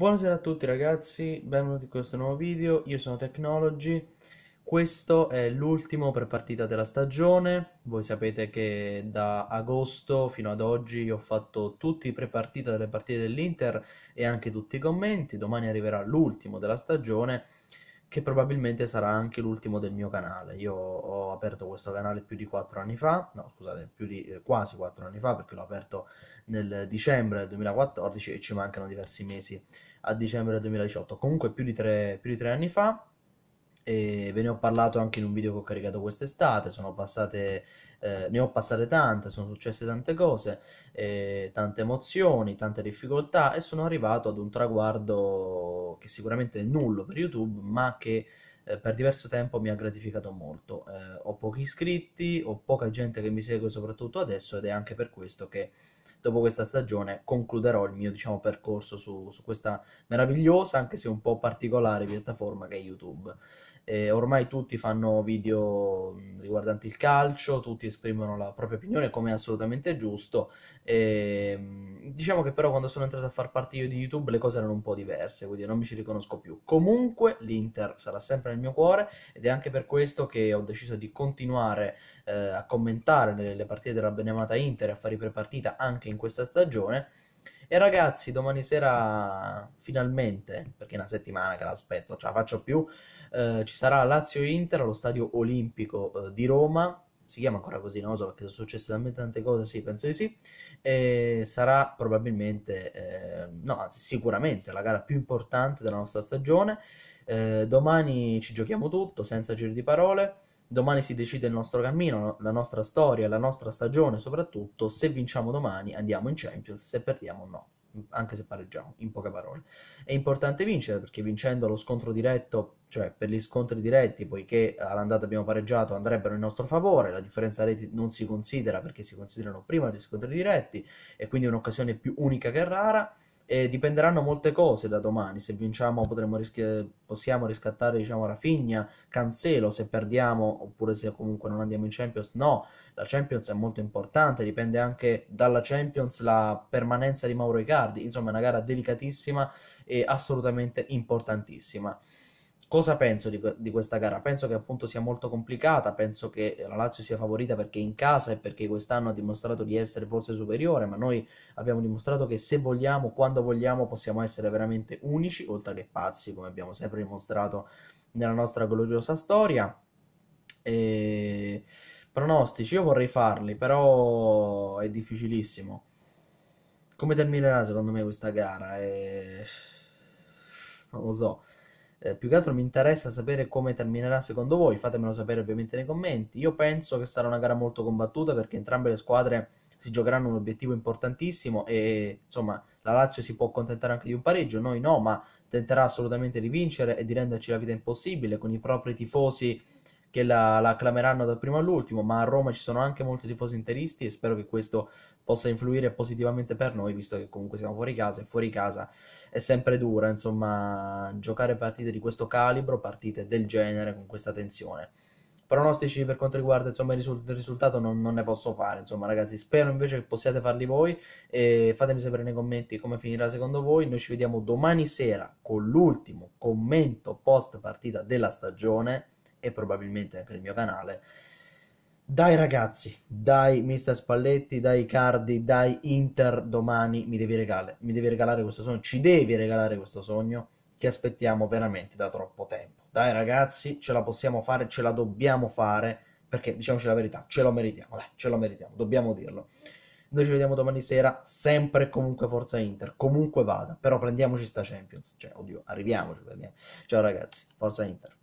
Buonasera a tutti ragazzi, benvenuti in questo nuovo video, io sono Technology, questo è l'ultimo partita della stagione, voi sapete che da agosto fino ad oggi ho fatto tutti i prepartita delle partite dell'Inter e anche tutti i commenti, domani arriverà l'ultimo della stagione che probabilmente sarà anche l'ultimo del mio canale. Io ho aperto questo canale più di 4 anni fa, no scusate, più di, eh, quasi 4 anni fa perché l'ho aperto nel dicembre 2014 e ci mancano diversi mesi a dicembre 2018, comunque più di 3 anni fa e ve ne ho parlato anche in un video che ho caricato quest'estate, sono passate, eh, ne ho passate tante, sono successe tante cose, eh, tante emozioni, tante difficoltà e sono arrivato ad un traguardo che sicuramente è nullo per YouTube, ma che eh, per diverso tempo mi ha gratificato molto. Eh, ho pochi iscritti, ho poca gente che mi segue soprattutto adesso ed è anche per questo che dopo questa stagione concluderò il mio diciamo, percorso su, su, questa meravigliosa, anche se un po' particolare piattaforma che è YouTube eh, ormai tutti fanno video riguardanti il calcio, tutti esprimono la propria opinione come è assolutamente giusto. E, mm, diciamo che però quando sono entrato a far parte io di YouTube le cose erano un po' diverse, quindi non mi ci riconosco più. Comunque l'Inter sarà sempre nel mio cuore ed è anche per questo che ho deciso di continuare eh, a commentare le, le partite della benemata Inter, e a fare i prepartita anche in questa stagione e ragazzi, domani sera finalmente, perché è una settimana che l'aspetto, ce la faccio più, eh, ci sarà Lazio-Inter allo stadio olimpico eh, di Roma. Si chiama ancora così, non so perché sono successe talmente tante cose, sì, penso di sì. E sarà probabilmente, eh, no, anzi, sicuramente la gara più importante della nostra stagione. Eh, domani ci giochiamo tutto, senza giri di parole. Domani si decide il nostro cammino, la nostra storia, la nostra stagione, soprattutto se vinciamo domani andiamo in Champions, se perdiamo no anche se pareggiamo, in poche parole. È importante vincere perché vincendo lo scontro diretto, cioè per gli scontri diretti, poiché all'andata abbiamo pareggiato, andrebbero in nostro favore, la differenza reti non si considera perché si considerano prima gli scontri diretti e quindi è un'occasione più unica che rara eh, dipenderanno molte cose da domani. Se vinciamo rischia- possiamo riscattare diciamo, Rafinha, Cancelo, se perdiamo oppure se comunque non andiamo in Champions. No, la Champions è molto importante, dipende anche dalla Champions la permanenza di Mauro Icardi. Insomma è una gara delicatissima e assolutamente importantissima cosa penso di, di, questa gara? Penso che appunto sia molto complicata, penso che la Lazio sia favorita perché in casa e perché quest'anno ha dimostrato di essere forse superiore, ma noi abbiamo dimostrato che se vogliamo, quando vogliamo, possiamo essere veramente unici, oltre che pazzi, come abbiamo sempre dimostrato nella nostra gloriosa storia. E... Pronostici, io vorrei farli, però è difficilissimo. Come terminerà secondo me questa gara? E... Eh, non lo so. Eh, più che altro mi interessa sapere come terminerà secondo voi, fatemelo sapere ovviamente nei commenti. Io penso che sarà una gara molto combattuta perché entrambe le squadre si giocheranno un obiettivo importantissimo e insomma la Lazio si può accontentare anche di un pareggio, noi no, ma tenterà assolutamente di vincere e di renderci la vita impossibile con i propri tifosi che la, la acclameranno dal primo all'ultimo, ma a Roma ci sono anche molti tifosi interisti e spero che questo possa influire positivamente per noi, visto che comunque siamo fuori casa e fuori casa è sempre dura, insomma, giocare partite di questo calibro, partite del genere con questa tensione. Pronostici per quanto riguarda insomma, il, risultato non, non ne posso fare, insomma ragazzi, spero invece che possiate farli voi e fatemi sapere nei commenti come finirà secondo voi. Noi ci vediamo domani sera con l'ultimo commento post partita della stagione e probabilmente anche il mio canale. Dai ragazzi, dai Mister Spalletti, dai Cardi, dai Inter, domani mi devi, regalare, mi devi regalare questo sogno, ci devi regalare questo sogno che aspettiamo veramente da troppo tempo. Dai ragazzi, ce la possiamo fare, ce la dobbiamo fare, perché diciamoci la verità, ce lo meritiamo, dai, ce lo meritiamo, dobbiamo dirlo. Noi ci vediamo domani sera, sempre e comunque Forza Inter, comunque vada, però prendiamoci sta Champions, cioè, oddio, arriviamoci, prendiamo. Ciao ragazzi, Forza Inter.